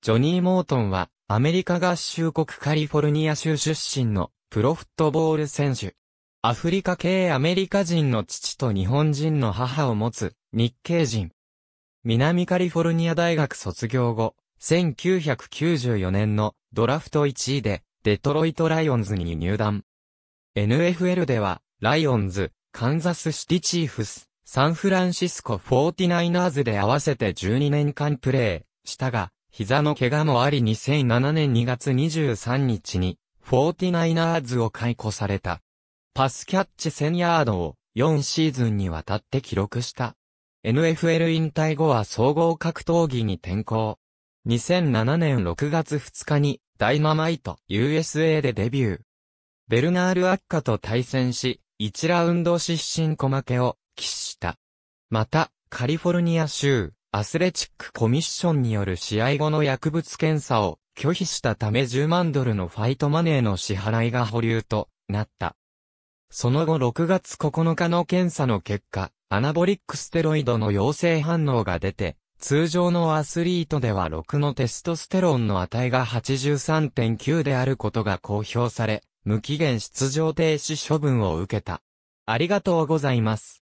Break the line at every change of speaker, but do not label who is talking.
ジョニー・モートンは、アメリカ合衆国カリフォルニア州出身のプロフットボール選手。アフリカ系アメリカ人の父と日本人の母を持つ日系人。南カリフォルニア大学卒業後、1994年のドラフト1位でデトロイトライオンズに入団。NFL では、ライオンズ、カンザスシティチーフス、サンフランシスコフォーティナイナーズで合わせて12年間プレーしたが、膝の怪我もあり2007年2月23日に、フォーティナイナーズを解雇された。パスキャッチ1000ヤードを4シーズンにわたって記録した。NFL 引退後は総合格闘技に転向。2007年6月2日にダイナマイト USA でデビュー。ベルナール・アッカと対戦し、1ラウンド失神小負けを喫した。また、カリフォルニア州、アスレチックコミッションによる試合後の薬物検査を拒否したため10万ドルのファイトマネーの支払いが保留となった。その後6月9日の検査の結果、アナボリックステロイドの陽性反応が出て、通常のアスリートでは6のテストステロンの値が83.9であることが公表され、無期限出場停止処分を受けた。ありがとうございます。